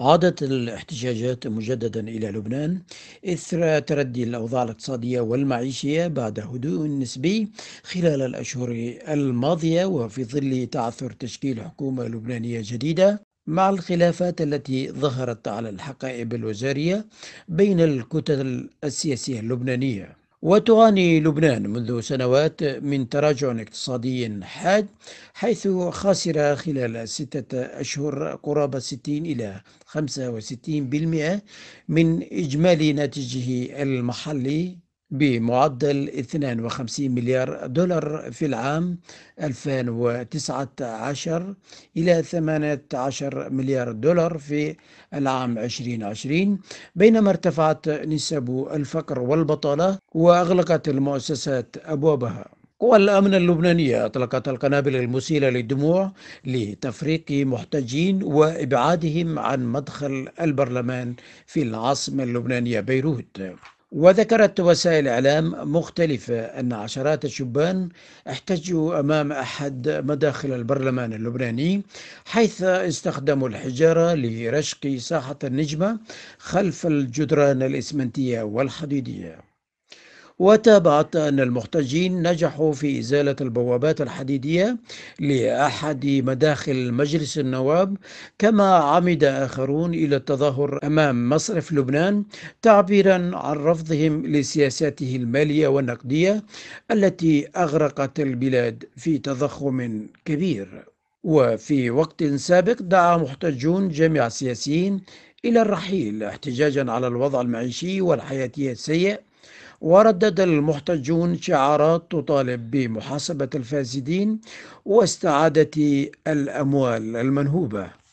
عادت الاحتجاجات مجددا إلى لبنان إثر تردي الأوضاع الاقتصادية والمعيشية بعد هدوء نسبي خلال الأشهر الماضية وفي ظل تعثر تشكيل حكومة لبنانية جديدة مع الخلافات التي ظهرت على الحقائب الوزارية بين الكتل السياسية اللبنانية وتعاني لبنان منذ سنوات من تراجع اقتصادي حاد حيث خسر خلال ستة أشهر قرابة 60 إلى 65% من إجمالي ناتجه المحلي بمعدل 52 مليار دولار في العام 2019 إلى 18 مليار دولار في العام 2020 بينما ارتفعت نسب الفقر والبطالة وأغلقت المؤسسات أبوابها قوى الأمن اللبنانية أطلقت القنابل المسيلة للدموع لتفريق محتجين وإبعادهم عن مدخل البرلمان في العاصمة اللبنانية بيروت وذكرت وسائل إعلام مختلفة أن عشرات الشبان احتجوا أمام أحد مداخل البرلمان اللبناني حيث استخدموا الحجارة لرشق ساحة النجمة خلف الجدران الإسمنتية والحديدية وتابعت أن المحتجين نجحوا في إزالة البوابات الحديدية لأحد مداخل مجلس النواب كما عمد آخرون إلى التظاهر أمام مصرف لبنان تعبيرا عن رفضهم لسياساته المالية والنقدية التي أغرقت البلاد في تضخم كبير وفي وقت سابق دعا محتجون جميع السياسيين إلى الرحيل احتجاجا على الوضع المعيشي والحياتي السيء وردد المحتجون شعارات تطالب بمحاسبة الفاسدين واستعادة الأموال المنهوبة